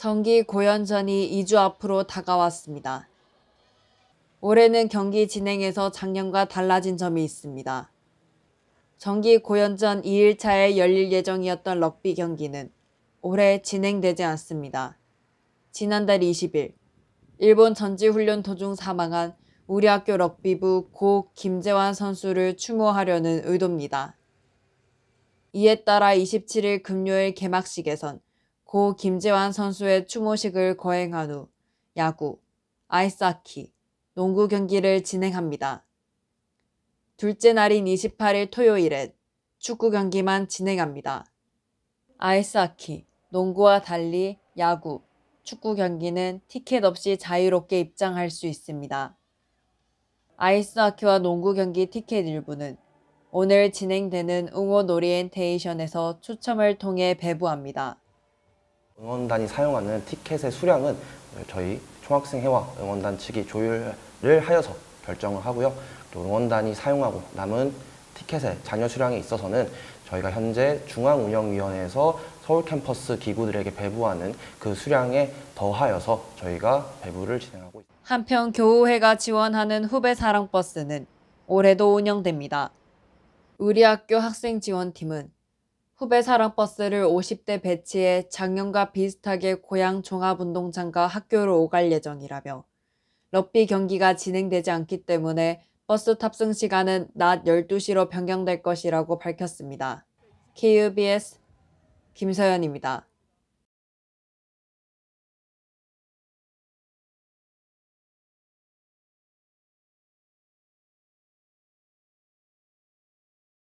정기 고연전이 2주 앞으로 다가왔습니다. 올해는 경기 진행에서 작년과 달라진 점이 있습니다. 정기 고연전 2일차에 열릴 예정이었던 럭비 경기는 올해 진행되지 않습니다. 지난달 20일 일본 전지훈련 도중 사망한 우리 학교 럭비부 고 김재환 선수를 추모하려는 의도입니다. 이에 따라 27일 금요일 개막식에선 고 김재환 선수의 추모식을 거행한 후 야구, 아이스하키, 농구 경기를 진행합니다. 둘째 날인 28일 토요일에 축구 경기만 진행합니다. 아이스하키, 농구와 달리 야구, 축구 경기는 티켓 없이 자유롭게 입장할 수 있습니다. 아이스하키와 농구 경기 티켓 일부는 오늘 진행되는 응원 오리엔테이션에서 추첨을 통해 배부합니다. 응원단이 사용하는 티켓의 수량은 저희 총학생회와 응원단 측이 조율을 하여서 결정을 하고요. 또 응원단이 사용하고 남은 티켓의 잔여 수량에 있어서는 저희가 현재 중앙운영위원회에서 서울 캠퍼스 기구들에게 배부하는 그 수량에 더하여서 저희가 배부를 진행하고 있습니다. 한편 교우회가 지원하는 후배 사랑버스는 올해도 운영됩니다. 우리 학교 학생 지원팀은 후배 사랑 버스를 50대 배치해 작년과 비슷하게 고향 종합운동장과 학교로 오갈 예정이라며 럭비 경기가 진행되지 않기 때문에 버스 탑승 시간은 낮 12시로 변경될 것이라고 밝혔습니다. KUBS 김서연입니다.